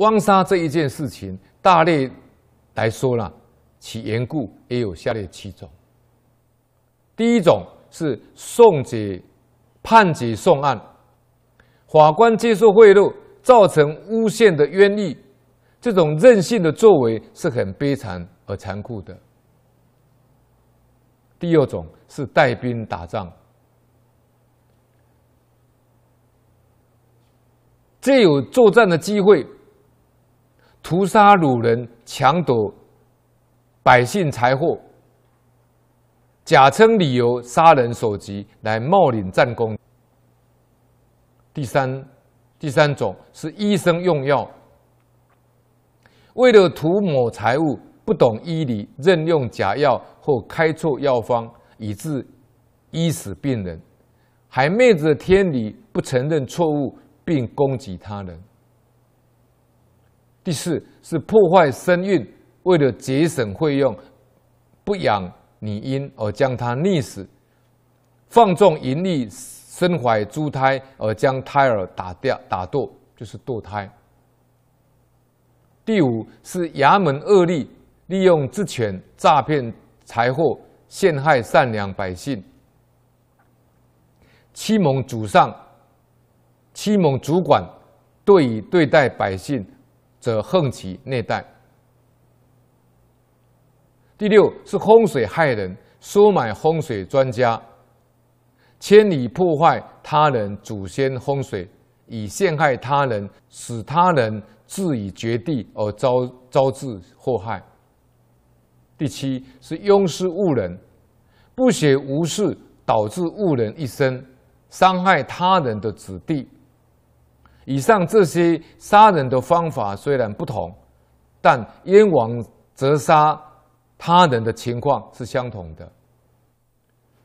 汪沙这一件事情，大略来说呢，其缘故也有下列七种。第一种是送解判决、送案，法官接受贿赂，造成诬陷的冤狱，这种任性的作为是很悲惨而残酷的。第二种是带兵打仗，这有作战的机会。屠杀鲁人，抢夺百姓财货，假称理由杀人所及，来冒领战功。第三，第三种是医生用药，为了图谋财物，不懂医理，任用假药或开错药方，以致医死病人，还昧着天理，不承认错误，并攻击他人。第四是破坏身孕，为了节省费用，不养女婴而将她溺死；放纵淫利，身怀珠胎而将胎儿打掉、打堕，就是堕胎。第五是衙门恶吏利用职权诈骗财货，陷害善良百姓；欺蒙主上，欺蒙主管，对以对待百姓。则横其内待。第六是风水害人，收买风水专家，千里破坏他人祖先风水，以陷害他人，使他人自以绝地而遭遭致祸害。第七是庸师误人，不学无事，导致误人一生，伤害他人的子弟。以上这些杀人的方法虽然不同，但燕王则杀他人的情况是相同的。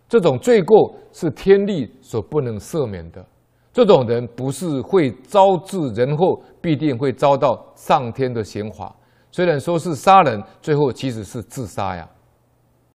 这种罪过是天力所不能赦免的，这种人不是会招致人祸，必定会遭到上天的刑罚。虽然说是杀人，最后其实是自杀呀。